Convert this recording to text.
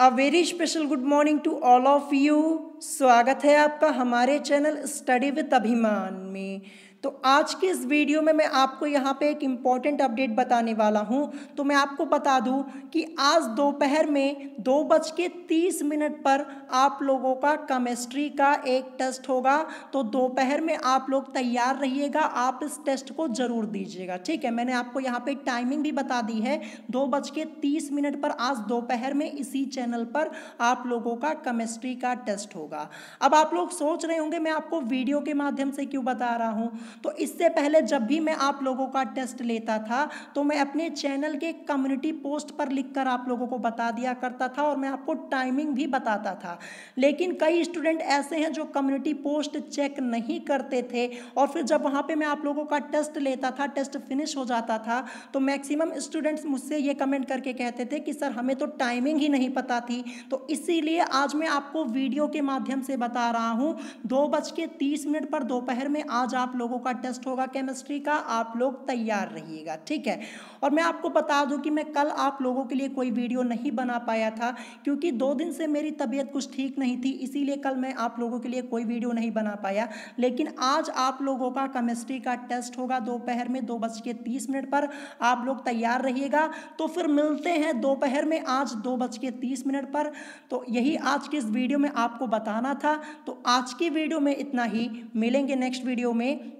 a very special good morning to all of you स्वागत है आपका हमारे चैनल स्टडी विद अभिमान में तो आज के इस वीडियो में मैं आपको यहाँ पे एक इम्पॉर्टेंट अपडेट बताने वाला हूँ तो मैं आपको बता दूँ कि आज दोपहर में दो बज के तीस मिनट पर आप लोगों का केमिस्ट्री का एक टेस्ट होगा तो दोपहर में आप लोग तैयार रहिएगा आप इस टेस्ट को ज़रूर दीजिएगा ठीक है मैंने आपको यहाँ पे टाइमिंग भी बता दी है दो बज के तीस मिनट पर आज दोपहर में इसी चैनल पर आप लोगों का केमिस्ट्री का टेस्ट होगा अब आप लोग सोच रहे होंगे मैं आपको वीडियो के माध्यम से क्यों बता रहा हूँ तो इससे पहले जब भी मैं आप लोगों का टेस्ट लेता था तो मैं अपने चैनल के कम्युनिटी पोस्ट पर लिखकर आप लोगों को बता दिया करता था और मैं आपको टाइमिंग भी बताता था लेकिन कई स्टूडेंट ऐसे हैं जो कम्युनिटी पोस्ट चेक नहीं करते थे और फिर जब वहाँ पर मैं आप लोगों का टेस्ट लेता था टेस्ट फिनिश हो जाता था तो मैक्सिमम स्टूडेंट्स मुझसे ये कमेंट करके कहते थे कि सर हमें तो टाइमिंग ही नहीं पता थी तो इसीलिए आज मैं आपको वीडियो के माध्यम से बता रहा हूँ दो बज के तीस मिनट पर दोपहर में आज आप लोगों का टेस्ट होगा केमिस्ट्री का आप लोग तैयार रहिएगा ठीक है और मैं आपको बता दूं कि मैं कल आप लोगों के लिए कोई वीडियो नहीं बना पाया था क्योंकि दो दिन से मेरी तबीयत कुछ ठीक नहीं थी इसीलिए कल मैं आप लोगों के लिए कोई वीडियो नहीं बना पाया लेकिन आज आप लोगों का केमिस्ट्री का टेस्ट होगा दोपहर में दो बज के तीस मिनट पर आप लोग तैयार रहिएगा तो फिर मिलते हैं दोपहर में आज दो बज के तीस मिनट पर तो यही आज की इस वीडियो में आपको बताना था तो आज की वीडियो में इतना ही मिलेंगे नेक्स्ट वीडियो में